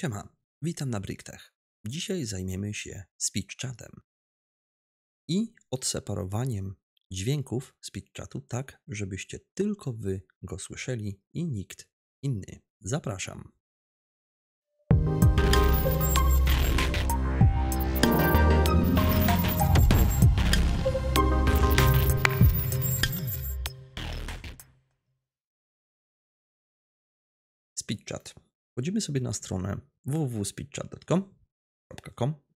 Siema, witam na Bricktech. Dzisiaj zajmiemy się speech chatem i odseparowaniem dźwięków speech chatu tak, żebyście tylko wy go słyszeli i nikt inny. Zapraszam. Speech chat Wchodzimy sobie na stronę www.speedchat.com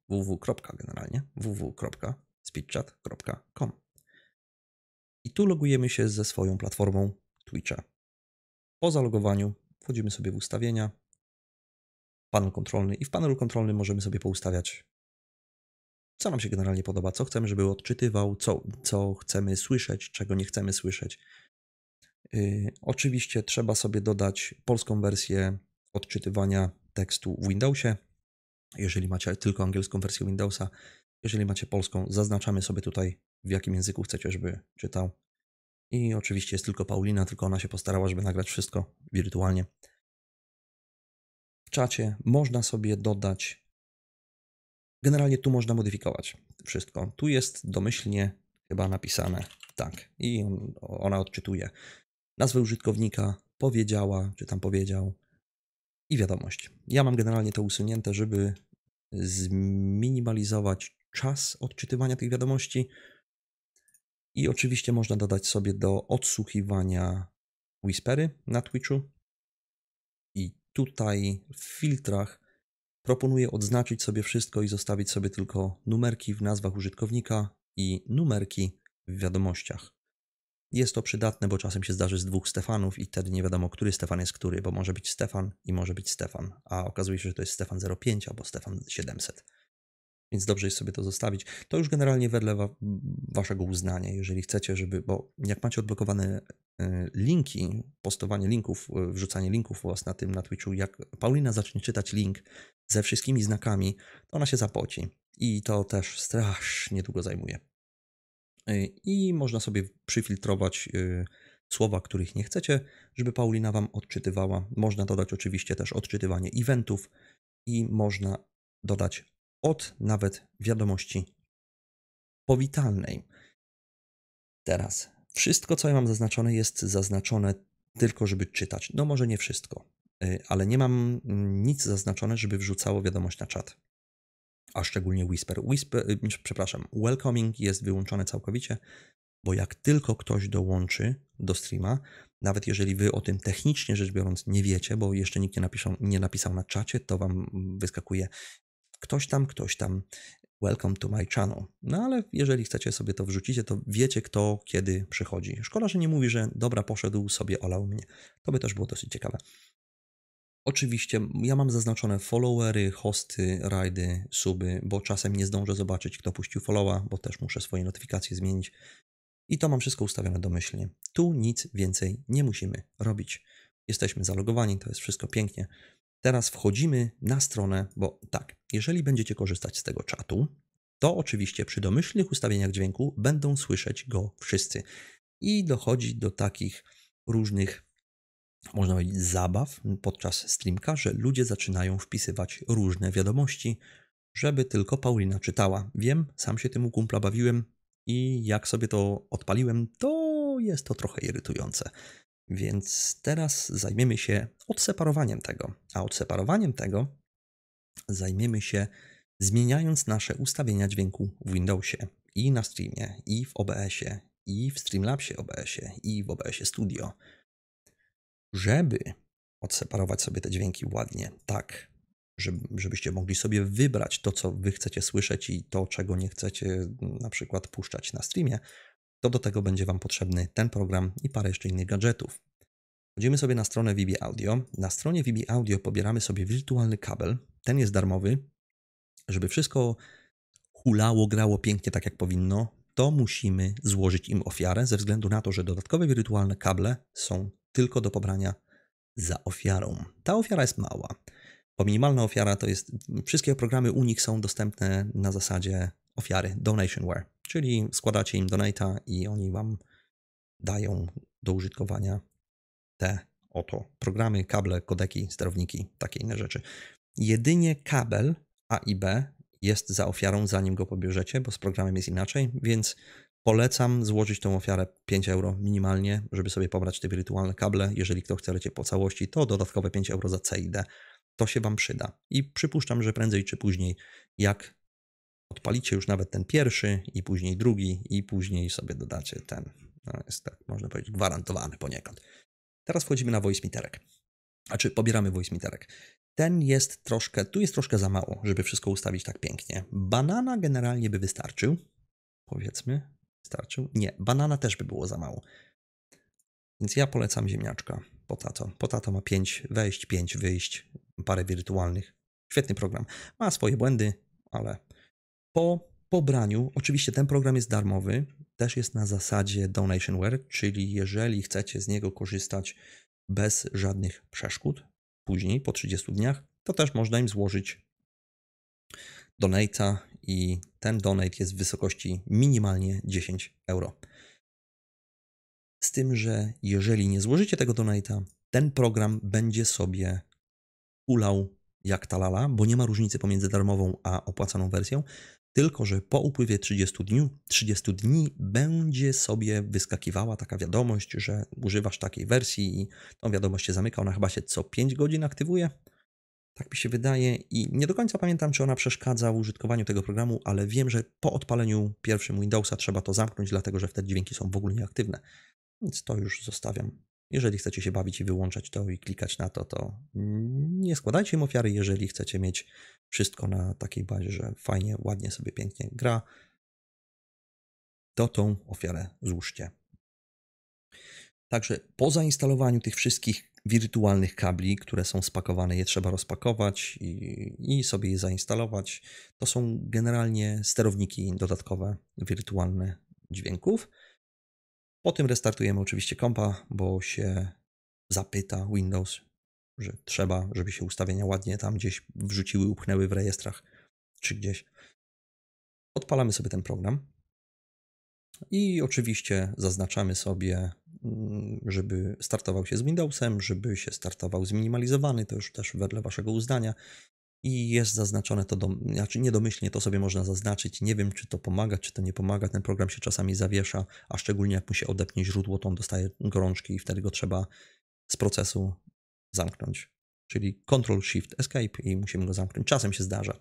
www. generalnie www.speedchat.com i tu logujemy się ze swoją platformą Twitcha. Po zalogowaniu wchodzimy sobie w ustawienia, panel kontrolny i w panelu kontrolnym możemy sobie poustawiać co nam się generalnie podoba, co chcemy, żeby odczytywał, co, co chcemy słyszeć, czego nie chcemy słyszeć. Yy, oczywiście trzeba sobie dodać polską wersję odczytywania tekstu w Windowsie. Jeżeli macie tylko angielską wersję Windowsa, jeżeli macie polską, zaznaczamy sobie tutaj, w jakim języku chcecie, żeby czytał. I oczywiście jest tylko Paulina, tylko ona się postarała, żeby nagrać wszystko wirtualnie. W czacie można sobie dodać. Generalnie tu można modyfikować wszystko. Tu jest domyślnie chyba napisane tak. I ona odczytuje nazwę użytkownika, powiedziała, czy tam powiedział, i wiadomość. Ja mam generalnie to usunięte, żeby zminimalizować czas odczytywania tych wiadomości. I oczywiście można dodać sobie do odsłuchiwania whispery na Twitchu. I tutaj w filtrach proponuję odznaczyć sobie wszystko i zostawić sobie tylko numerki w nazwach użytkownika i numerki w wiadomościach. Jest to przydatne, bo czasem się zdarzy z dwóch Stefanów i wtedy nie wiadomo, który Stefan jest który, bo może być Stefan i może być Stefan, a okazuje się, że to jest Stefan 05 albo Stefan 700. Więc dobrze jest sobie to zostawić. To już generalnie wedle wa waszego uznania, jeżeli chcecie, żeby, bo jak macie odblokowane e, linki, postowanie linków, e, wrzucanie linków u was na tym na Twitchu, jak Paulina zacznie czytać link ze wszystkimi znakami, to ona się zapoci. I to też strasznie długo zajmuje. Y, i można sobie przyfiltrować y, słowa, których nie chcecie, żeby Paulina Wam odczytywała. Można dodać oczywiście też odczytywanie eventów i można dodać od nawet wiadomości powitalnej. Teraz, wszystko co ja mam zaznaczone jest zaznaczone tylko, żeby czytać. No może nie wszystko, y, ale nie mam mm, nic zaznaczone, żeby wrzucało wiadomość na czat a szczególnie Whisper. Whisper, y, przepraszam, Welcoming jest wyłączone całkowicie, bo jak tylko ktoś dołączy do streama, nawet jeżeli wy o tym technicznie rzecz biorąc nie wiecie, bo jeszcze nikt nie napisał, nie napisał na czacie, to wam wyskakuje ktoś tam, ktoś tam, welcome to my channel. No ale jeżeli chcecie sobie to wrzucicie, to wiecie kto kiedy przychodzi. Szkoda, że nie mówi, że dobra, poszedł sobie, olał mnie. To by też było dosyć ciekawe. Oczywiście ja mam zaznaczone followery, hosty, rajdy, suby, bo czasem nie zdążę zobaczyć, kto puścił followa, bo też muszę swoje notyfikacje zmienić. I to mam wszystko ustawione domyślnie. Tu nic więcej nie musimy robić. Jesteśmy zalogowani, to jest wszystko pięknie. Teraz wchodzimy na stronę, bo tak, jeżeli będziecie korzystać z tego czatu, to oczywiście przy domyślnych ustawieniach dźwięku będą słyszeć go wszyscy. I dochodzi do takich różnych można powiedzieć, zabaw podczas streamka, że ludzie zaczynają wpisywać różne wiadomości, żeby tylko Paulina czytała. Wiem, sam się tym u kumpla bawiłem i jak sobie to odpaliłem, to jest to trochę irytujące. Więc teraz zajmiemy się odseparowaniem tego. A odseparowaniem tego zajmiemy się zmieniając nasze ustawienia dźwięku w Windowsie i na streamie, i w OBS-ie, i w Streamlabsie OBS-ie, i w OBS-ie Studio żeby odseparować sobie te dźwięki ładnie, tak, żebyście mogli sobie wybrać to, co wy chcecie słyszeć i to, czego nie chcecie mm, na przykład puszczać na streamie, to do tego będzie Wam potrzebny ten program i parę jeszcze innych gadżetów. Wchodzimy sobie na stronę VB Audio. Na stronie VB Audio pobieramy sobie wirtualny kabel. Ten jest darmowy. Żeby wszystko hulało, grało pięknie tak jak powinno, to musimy złożyć im ofiarę ze względu na to, że dodatkowe wirtualne kable są tylko do pobrania za ofiarą. Ta ofiara jest mała. Bo minimalna ofiara to jest. Wszystkie programy Unix są dostępne na zasadzie ofiary, donationware, czyli składacie im donata i oni wam dają do użytkowania te oto programy, kable, kodeki, sterowniki, takie inne rzeczy. Jedynie kabel A i B jest za ofiarą, zanim go pobierzecie, bo z programem jest inaczej, więc Polecam złożyć tą ofiarę 5 euro minimalnie, żeby sobie pobrać te wirtualne kable. Jeżeli kto chce lecieć po całości, to dodatkowe 5 euro za CID. To się Wam przyda. I przypuszczam, że prędzej czy później, jak odpalicie już nawet ten pierwszy i później drugi i później sobie dodacie ten. No jest tak, można powiedzieć, gwarantowany poniekąd. Teraz wchodzimy na miterek. A czy pobieramy miterek? Ten jest troszkę, tu jest troszkę za mało, żeby wszystko ustawić tak pięknie. Banana generalnie by wystarczył, powiedzmy. Starczył? Nie, banana też by było za mało. Więc ja polecam ziemniaczka Potato. Potato ma 5 wejść, 5 wyjść, parę wirtualnych. Świetny program. Ma swoje błędy, ale po pobraniu, oczywiście ten program jest darmowy, też jest na zasadzie donationware, czyli jeżeli chcecie z niego korzystać bez żadnych przeszkód, później po 30 dniach, to też można im złożyć donata i ten donate jest w wysokości minimalnie 10 euro. Z tym, że jeżeli nie złożycie tego donata, ten program będzie sobie ulał jak talala, bo nie ma różnicy pomiędzy darmową a opłacaną wersją, tylko że po upływie 30 dni, 30 dni będzie sobie wyskakiwała taka wiadomość, że używasz takiej wersji i tą wiadomość się zamyka, ona chyba się co 5 godzin aktywuje, tak mi się wydaje i nie do końca pamiętam, czy ona przeszkadza w użytkowaniu tego programu, ale wiem, że po odpaleniu pierwszym Windowsa trzeba to zamknąć, dlatego że wtedy dźwięki są w ogóle nieaktywne. Więc to już zostawiam. Jeżeli chcecie się bawić i wyłączać to i klikać na to, to nie składajcie im ofiary, jeżeli chcecie mieć wszystko na takiej bazie, że fajnie, ładnie sobie pięknie gra, to tą ofiarę złóżcie. Także po zainstalowaniu tych wszystkich wirtualnych kabli, które są spakowane, je trzeba rozpakować i, i sobie je zainstalować. To są generalnie sterowniki dodatkowe, wirtualne dźwięków. Po tym restartujemy oczywiście kompa, bo się zapyta Windows, że trzeba, żeby się ustawienia ładnie tam gdzieś wrzuciły, upchnęły w rejestrach czy gdzieś. Odpalamy sobie ten program i oczywiście zaznaczamy sobie Mm, żeby startował się z Windowsem, żeby się startował zminimalizowany, to już też wedle waszego uznania. I jest zaznaczone to, do, znaczy niedomyślnie to sobie można zaznaczyć. Nie wiem, czy to pomaga, czy to nie pomaga. Ten program się czasami zawiesza, a szczególnie jak mu się odepnie źródło, to on dostaje gorączki i wtedy go trzeba z procesu zamknąć. Czyli Ctrl Shift Escape i musimy go zamknąć. Czasem się zdarza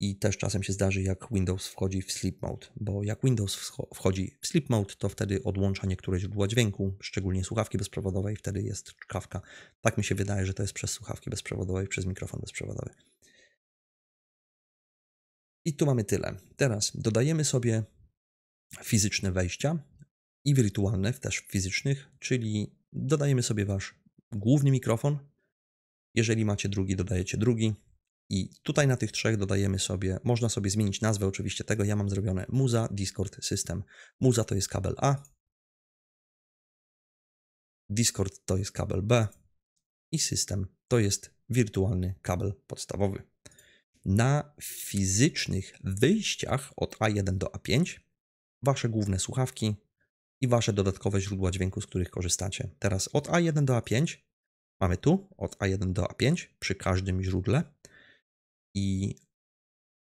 i też czasem się zdarzy, jak Windows wchodzi w sleep mode, bo jak Windows wchodzi w sleep mode, to wtedy odłącza niektóre źródła dźwięku, szczególnie słuchawki bezprzewodowe, i wtedy jest czkawka. Tak mi się wydaje, że to jest przez słuchawki bezprzewodowe i przez mikrofon bezprzewodowy. I tu mamy tyle. Teraz dodajemy sobie fizyczne wejścia i wirtualne, też fizycznych, czyli dodajemy sobie wasz główny mikrofon. Jeżeli macie drugi, dodajecie drugi. I tutaj na tych trzech dodajemy sobie, można sobie zmienić nazwę oczywiście tego, ja mam zrobione Muza Discord System. Muza to jest kabel A, Discord to jest kabel B i System to jest wirtualny kabel podstawowy. Na fizycznych wyjściach od A1 do A5 wasze główne słuchawki i wasze dodatkowe źródła dźwięku, z których korzystacie. Teraz od A1 do A5 mamy tu, od A1 do A5 przy każdym źródle i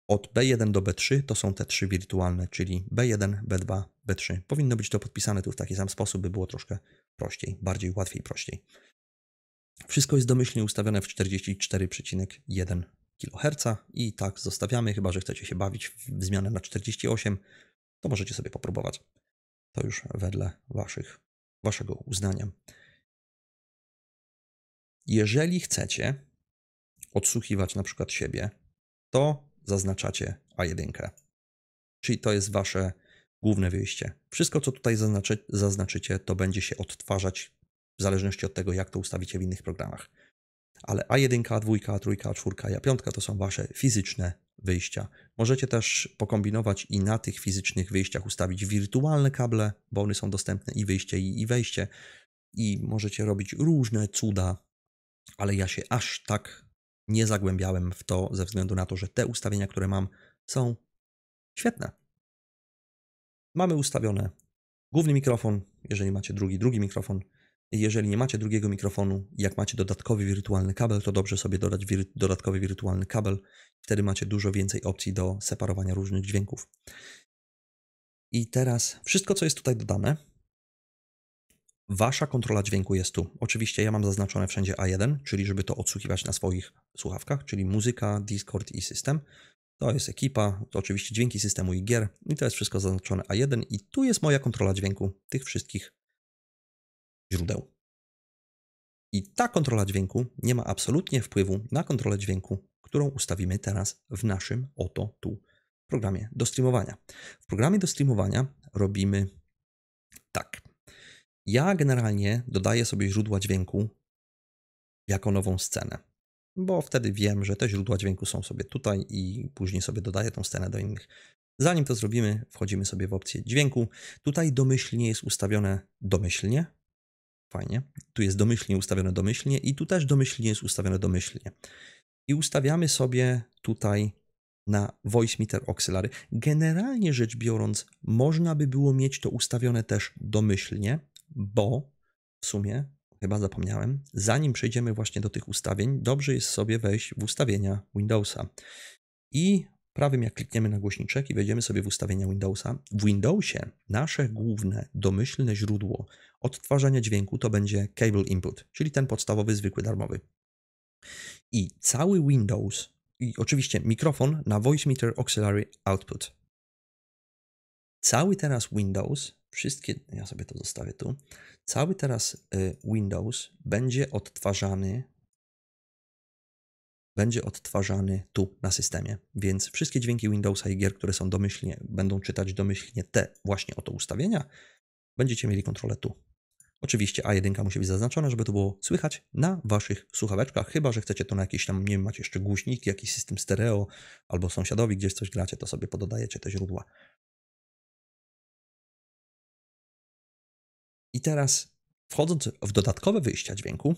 od B1 do B3 to są te trzy wirtualne, czyli B1, B2, B3. Powinno być to podpisane tu w taki sam sposób, by było troszkę prościej, bardziej łatwiej, prościej. Wszystko jest domyślnie ustawione w 44,1 kHz i tak zostawiamy, chyba że chcecie się bawić w zmianę na 48, to możecie sobie popróbować. To już wedle waszych, waszego uznania. Jeżeli chcecie odsłuchiwać na przykład siebie to zaznaczacie A1. Czyli to jest wasze główne wyjście. Wszystko, co tutaj zaznaczy, zaznaczycie, to będzie się odtwarzać w zależności od tego, jak to ustawicie w innych programach. Ale A1, A2, A3, A4, A5 to są wasze fizyczne wyjścia. Możecie też pokombinować i na tych fizycznych wyjściach ustawić wirtualne kable, bo one są dostępne i wyjście, i, i wejście. I możecie robić różne cuda, ale ja się aż tak nie zagłębiałem w to ze względu na to, że te ustawienia, które mam, są świetne. Mamy ustawione główny mikrofon, jeżeli macie drugi, drugi mikrofon. Jeżeli nie macie drugiego mikrofonu, jak macie dodatkowy wirtualny kabel, to dobrze sobie dodać wir dodatkowy wirtualny kabel. Wtedy macie dużo więcej opcji do separowania różnych dźwięków. I teraz wszystko, co jest tutaj dodane, Wasza kontrola dźwięku jest tu. Oczywiście ja mam zaznaczone wszędzie A1, czyli żeby to odsłuchiwać na swoich słuchawkach, czyli muzyka, Discord i system. To jest ekipa, to oczywiście dźwięki systemu i gier, i to jest wszystko zaznaczone A1, i tu jest moja kontrola dźwięku tych wszystkich źródeł. I ta kontrola dźwięku nie ma absolutnie wpływu na kontrolę dźwięku, którą ustawimy teraz w naszym oto tu programie do streamowania. W programie do streamowania robimy tak. Ja generalnie dodaję sobie źródła dźwięku jako nową scenę, bo wtedy wiem, że te źródła dźwięku są sobie tutaj i później sobie dodaję tą scenę do innych. Zanim to zrobimy, wchodzimy sobie w opcję dźwięku. Tutaj domyślnie jest ustawione domyślnie. Fajnie. Tu jest domyślnie ustawione domyślnie i tu też domyślnie jest ustawione domyślnie. I ustawiamy sobie tutaj na voice meter auxiliary. Generalnie rzecz biorąc, można by było mieć to ustawione też domyślnie, bo w sumie, chyba zapomniałem, zanim przejdziemy właśnie do tych ustawień, dobrze jest sobie wejść w ustawienia Windowsa. I prawym jak klikniemy na głośniczek i wejdziemy sobie w ustawienia Windowsa, w Windowsie nasze główne domyślne źródło odtwarzania dźwięku to będzie cable input, czyli ten podstawowy, zwykły, darmowy. I cały Windows, i oczywiście mikrofon na Voice Meter Auxiliary Output. Cały teraz Windows wszystkie, ja sobie to zostawię tu, cały teraz y, Windows będzie odtwarzany, będzie odtwarzany tu na systemie, więc wszystkie dźwięki Windowsa i gier, które są domyślnie, będą czytać domyślnie te właśnie oto ustawienia, będziecie mieli kontrolę tu. Oczywiście A1 musi być zaznaczona, żeby to było słychać na waszych słuchaweczkach, chyba że chcecie to na jakieś tam, nie wiem, macie jeszcze głośniki, jakiś system stereo, albo sąsiadowi gdzieś coś gracie, to sobie pododajecie te źródła. I teraz, wchodząc w dodatkowe wyjścia dźwięku,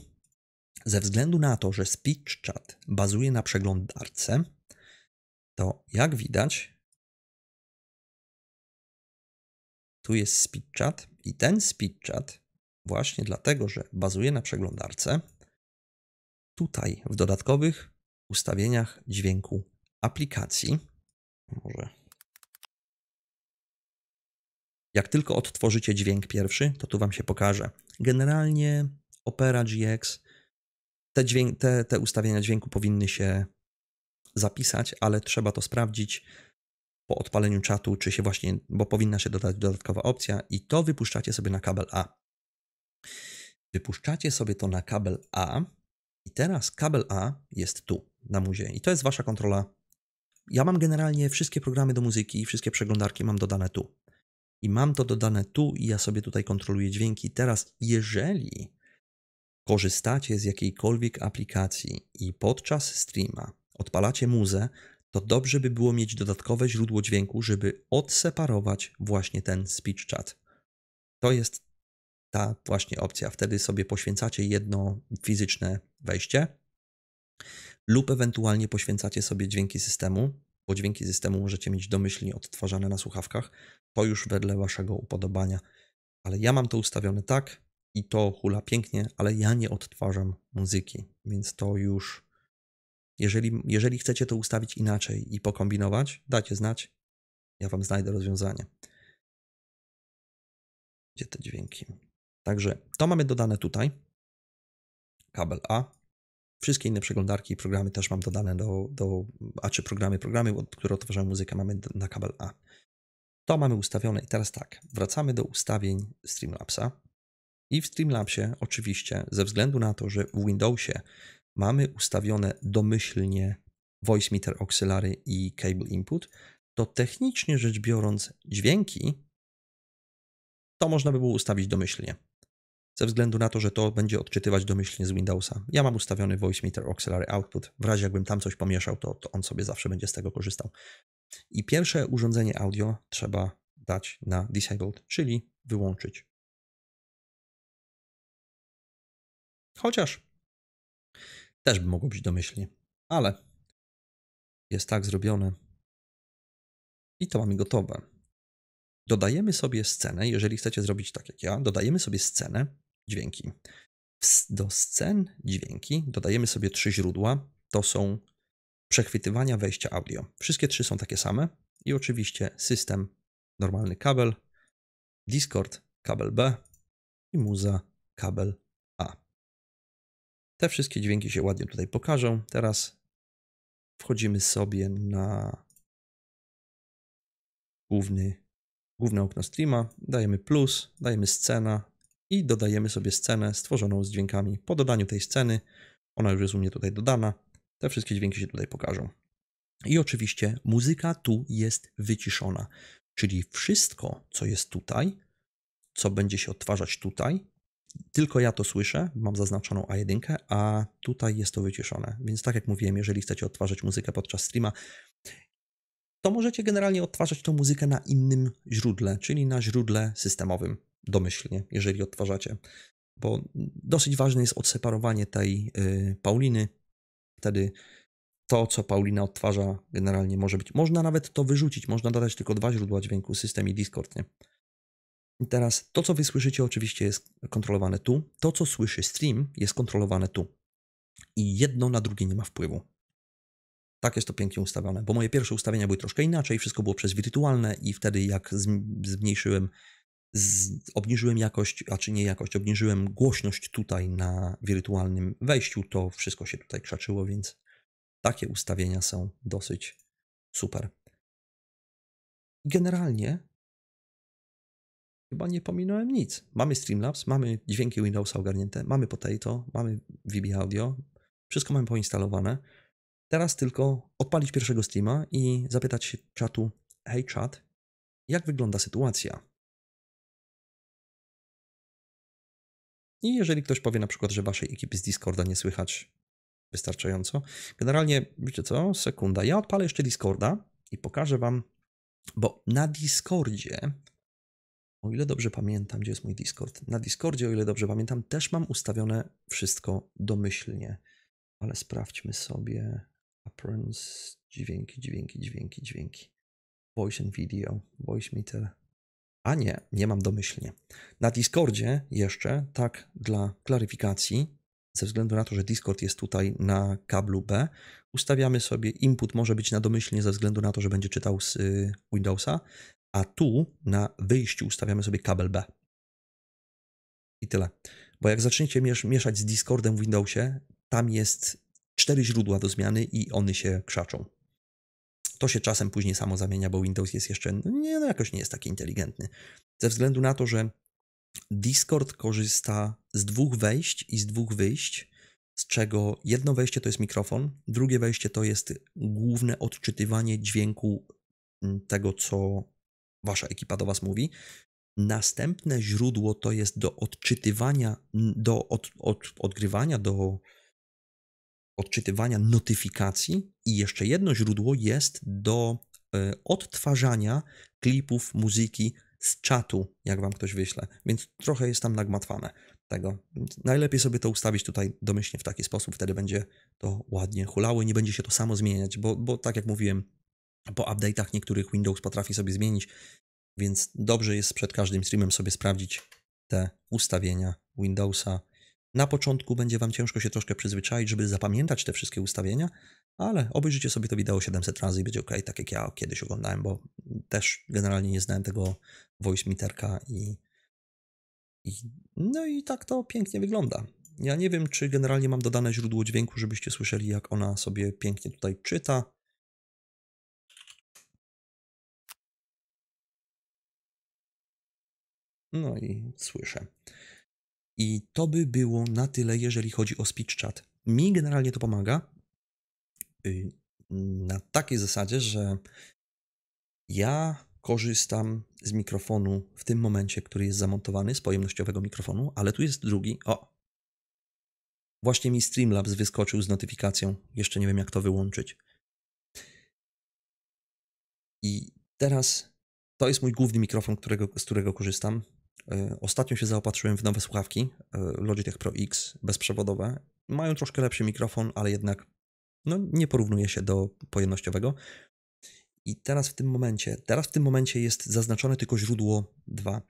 ze względu na to, że speech chat bazuje na przeglądarce, to jak widać, tu jest speech chat i ten speech chat właśnie dlatego, że bazuje na przeglądarce, tutaj w dodatkowych ustawieniach dźwięku aplikacji, może jak tylko odtworzycie dźwięk pierwszy, to tu Wam się pokaże. Generalnie Opera GX, te, dźwięk, te, te ustawienia dźwięku powinny się zapisać, ale trzeba to sprawdzić po odpaleniu czatu, czy się właśnie, bo powinna się dodać dodatkowa opcja i to wypuszczacie sobie na kabel A. Wypuszczacie sobie to na kabel A i teraz kabel A jest tu na muzie i to jest wasza kontrola. Ja mam generalnie wszystkie programy do muzyki i wszystkie przeglądarki mam dodane tu i mam to dodane tu i ja sobie tutaj kontroluję dźwięki. Teraz, jeżeli korzystacie z jakiejkolwiek aplikacji i podczas streama odpalacie muzę, to dobrze by było mieć dodatkowe źródło dźwięku, żeby odseparować właśnie ten speech chat. To jest ta właśnie opcja. Wtedy sobie poświęcacie jedno fizyczne wejście lub ewentualnie poświęcacie sobie dźwięki systemu, bo dźwięki systemu możecie mieć domyślnie odtwarzane na słuchawkach, to już wedle waszego upodobania. Ale ja mam to ustawione tak i to hula pięknie, ale ja nie odtwarzam muzyki, więc to już. Jeżeli, jeżeli chcecie to ustawić inaczej i pokombinować, dacie znać, ja wam znajdę rozwiązanie. Gdzie te dźwięki? Także to mamy dodane tutaj. Kabel A, Wszystkie inne przeglądarki i programy też mam dodane do, do a czy programy, programy, które odtwarzają muzykę, mamy na kabel A. To mamy ustawione i teraz tak, wracamy do ustawień Streamlabsa. I w Streamlabsie oczywiście, ze względu na to, że w Windowsie mamy ustawione domyślnie voice meter auxiliary i cable input, to technicznie rzecz biorąc dźwięki to można by było ustawić domyślnie ze względu na to, że to będzie odczytywać domyślnie z Windowsa. Ja mam ustawiony Voice Meter Auxiliary Output. W razie jakbym tam coś pomieszał, to, to on sobie zawsze będzie z tego korzystał. I pierwsze urządzenie audio trzeba dać na Disabled, czyli wyłączyć. Chociaż też by mogło być domyślnie, ale jest tak zrobione. I to mamy gotowe. Dodajemy sobie scenę, jeżeli chcecie zrobić tak jak ja, dodajemy sobie scenę dźwięki. Do scen dźwięki dodajemy sobie trzy źródła. To są przechwytywania wejścia audio. Wszystkie trzy są takie same i oczywiście system, normalny kabel, Discord, kabel B i muza, kabel A. Te wszystkie dźwięki się ładnie tutaj pokażą. Teraz wchodzimy sobie na główny, główne okno streama, dajemy plus, dajemy scena, i dodajemy sobie scenę stworzoną z dźwiękami. Po dodaniu tej sceny, ona już jest u mnie tutaj dodana, te wszystkie dźwięki się tutaj pokażą. I oczywiście muzyka tu jest wyciszona, czyli wszystko, co jest tutaj, co będzie się odtwarzać tutaj, tylko ja to słyszę, mam zaznaczoną A1, a tutaj jest to wyciszone. Więc tak jak mówiłem, jeżeli chcecie odtwarzać muzykę podczas streama, to możecie generalnie odtwarzać tą muzykę na innym źródle, czyli na źródle systemowym domyślnie, jeżeli odtwarzacie. Bo dosyć ważne jest odseparowanie tej y, Pauliny. Wtedy to, co Paulina odtwarza, generalnie może być. Można nawet to wyrzucić, można dodać tylko dwa źródła dźwięku, system i Discord, nie? I teraz to, co wy słyszycie, oczywiście jest kontrolowane tu. To, co słyszy stream, jest kontrolowane tu. I jedno na drugie nie ma wpływu. Tak jest to pięknie ustawione, bo moje pierwsze ustawienia były troszkę inaczej, wszystko było przez wirtualne i wtedy jak zmniejszyłem z, obniżyłem jakość, a czy nie jakość, obniżyłem głośność tutaj na wirtualnym wejściu, to wszystko się tutaj krzaczyło, więc takie ustawienia są dosyć super. Generalnie chyba nie pominąłem nic. Mamy Streamlabs, mamy dźwięki Windowsa ogarnięte, mamy Potato, mamy VB Audio, wszystko mamy poinstalowane. Teraz tylko odpalić pierwszego streama i zapytać się czatu, hej czat, jak wygląda sytuacja? I jeżeli ktoś powie na przykład, że waszej ekipy z Discorda nie słychać wystarczająco, generalnie, wiecie co, sekunda, ja odpalę jeszcze Discorda i pokażę wam, bo na Discordzie, o ile dobrze pamiętam, gdzie jest mój Discord, na Discordzie, o ile dobrze pamiętam, też mam ustawione wszystko domyślnie, ale sprawdźmy sobie appearance, dźwięki, dźwięki, dźwięki, dźwięki, voice and video, voice meter, a nie, nie mam domyślnie. Na Discordzie jeszcze, tak dla klaryfikacji, ze względu na to, że Discord jest tutaj na kablu B, ustawiamy sobie input może być na domyślnie ze względu na to, że będzie czytał z y, Windowsa, a tu na wyjściu ustawiamy sobie kabel B. I tyle. Bo jak zaczniecie miesz mieszać z Discordem w Windowsie, tam jest cztery źródła do zmiany i one się krzaczą. To się czasem później samo zamienia, bo Windows jest jeszcze, no nie, no jakoś nie jest taki inteligentny. Ze względu na to, że Discord korzysta z dwóch wejść i z dwóch wyjść, z czego jedno wejście to jest mikrofon, drugie wejście to jest główne odczytywanie dźwięku mm, tego, co wasza ekipa do was mówi. Następne źródło to jest do odczytywania, do od, od, odgrywania, do odczytywania notyfikacji i jeszcze jedno źródło jest do e, odtwarzania klipów muzyki z czatu, jak wam ktoś wyśle, więc trochę jest tam nagmatwane tego. Najlepiej sobie to ustawić tutaj domyślnie w taki sposób, wtedy będzie to ładnie hulało i nie będzie się to samo zmieniać, bo, bo tak jak mówiłem, po update'ach niektórych Windows potrafi sobie zmienić, więc dobrze jest przed każdym streamem sobie sprawdzić te ustawienia Windowsa, na początku będzie Wam ciężko się troszkę przyzwyczaić, żeby zapamiętać te wszystkie ustawienia, ale obejrzycie sobie to wideo 700 razy i będzie ok, tak jak ja kiedyś oglądałem, bo też generalnie nie znałem tego voice meterka i, i no i tak to pięknie wygląda. Ja nie wiem, czy generalnie mam dodane źródło dźwięku, żebyście słyszeli, jak ona sobie pięknie tutaj czyta. No i słyszę. I to by było na tyle, jeżeli chodzi o speech chat. Mi generalnie to pomaga y, na takiej zasadzie, że ja korzystam z mikrofonu w tym momencie, który jest zamontowany, z pojemnościowego mikrofonu, ale tu jest drugi. O! Właśnie mi Streamlabs wyskoczył z notyfikacją. Jeszcze nie wiem, jak to wyłączyć. I teraz to jest mój główny mikrofon, którego, z którego korzystam. E, ostatnio się zaopatrzyłem w nowe słuchawki e, Logitech Pro X bezprzewodowe. Mają troszkę lepszy mikrofon, ale jednak no, nie porównuje się do pojemnościowego. I teraz w tym momencie, teraz w tym momencie jest zaznaczone tylko źródło 2.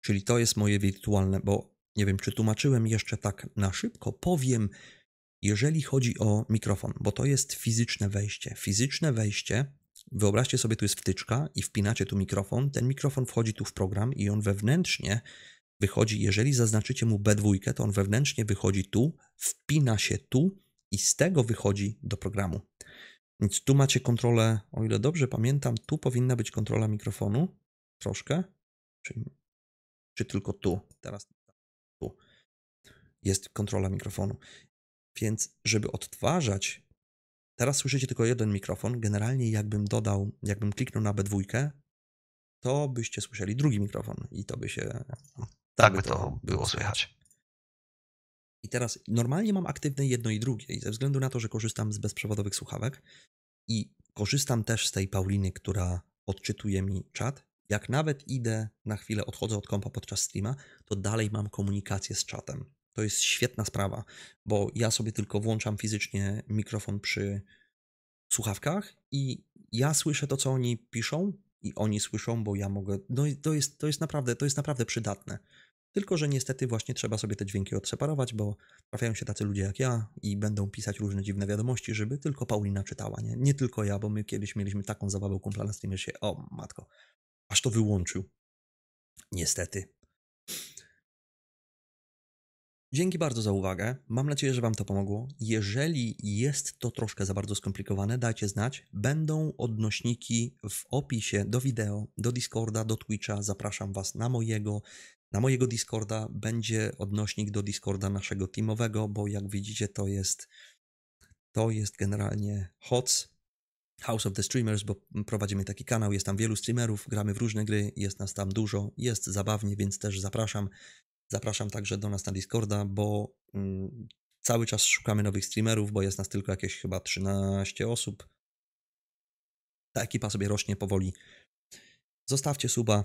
Czyli to jest moje wirtualne, bo nie wiem, czy tłumaczyłem jeszcze tak na szybko, powiem, jeżeli chodzi o mikrofon, bo to jest fizyczne wejście. Fizyczne wejście Wyobraźcie sobie, tu jest wtyczka i wpinacie tu mikrofon. Ten mikrofon wchodzi tu w program i on wewnętrznie wychodzi, jeżeli zaznaczycie mu B2, to on wewnętrznie wychodzi tu, wpina się tu i z tego wychodzi do programu. Więc tu macie kontrolę, o ile dobrze pamiętam, tu powinna być kontrola mikrofonu troszkę, czy, czy tylko tu, teraz tu jest kontrola mikrofonu. Więc, żeby odtwarzać Teraz słyszycie tylko jeden mikrofon. Generalnie jakbym dodał, jakbym kliknął na B2, to byście słyszeli drugi mikrofon i to by się... Tak, tak by to było słychać. I teraz normalnie mam aktywne jedno i drugie i ze względu na to, że korzystam z bezprzewodowych słuchawek i korzystam też z tej Pauliny, która odczytuje mi czat, jak nawet idę na chwilę, odchodzę od kompa podczas streama, to dalej mam komunikację z czatem. To jest świetna sprawa, bo ja sobie tylko włączam fizycznie mikrofon przy słuchawkach i ja słyszę to, co oni piszą i oni słyszą, bo ja mogę. No to jest, to jest naprawdę, to jest naprawdę przydatne. Tylko, że niestety właśnie trzeba sobie te dźwięki odseparować, bo trafiają się tacy ludzie jak ja i będą pisać różne dziwne wiadomości, żeby tylko Paulina czytała, nie? Nie tylko ja, bo my kiedyś mieliśmy taką zabawę kumplana z tym, że się, o matko, aż to wyłączył. Niestety. Dzięki bardzo za uwagę. Mam nadzieję, że Wam to pomogło. Jeżeli jest to troszkę za bardzo skomplikowane, dajcie znać. Będą odnośniki w opisie do wideo, do Discorda, do Twitcha. Zapraszam Was na mojego. Na mojego Discorda będzie odnośnik do Discorda naszego teamowego, bo jak widzicie, to jest to jest generalnie HOTS, House of the Streamers, bo prowadzimy taki kanał, jest tam wielu streamerów, gramy w różne gry, jest nas tam dużo, jest zabawnie, więc też zapraszam. Zapraszam także do nas na Discorda, bo mm, cały czas szukamy nowych streamerów, bo jest nas tylko jakieś chyba 13 osób. Ta ekipa sobie rośnie powoli. Zostawcie suba,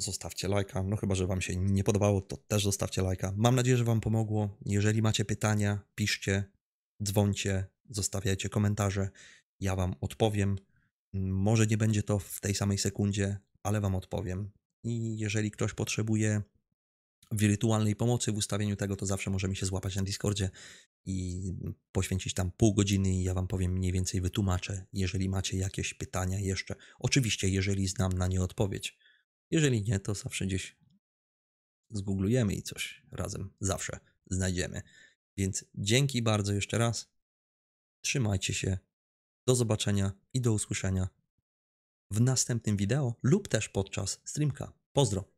zostawcie lajka. No chyba, że Wam się nie podobało, to też zostawcie lajka. Mam nadzieję, że Wam pomogło. Jeżeli macie pytania, piszcie, dzwońcie, zostawiajcie komentarze. Ja Wam odpowiem. Może nie będzie to w tej samej sekundzie, ale Wam odpowiem. I jeżeli ktoś potrzebuje wirtualnej pomocy w ustawieniu tego, to zawsze możemy się złapać na Discordzie i poświęcić tam pół godziny i ja Wam powiem mniej więcej, wytłumaczę, jeżeli macie jakieś pytania jeszcze. Oczywiście, jeżeli znam na nie odpowiedź. Jeżeli nie, to zawsze gdzieś zgooglujemy i coś razem zawsze znajdziemy. Więc dzięki bardzo jeszcze raz. Trzymajcie się. Do zobaczenia i do usłyszenia w następnym wideo lub też podczas streamka. Pozdro!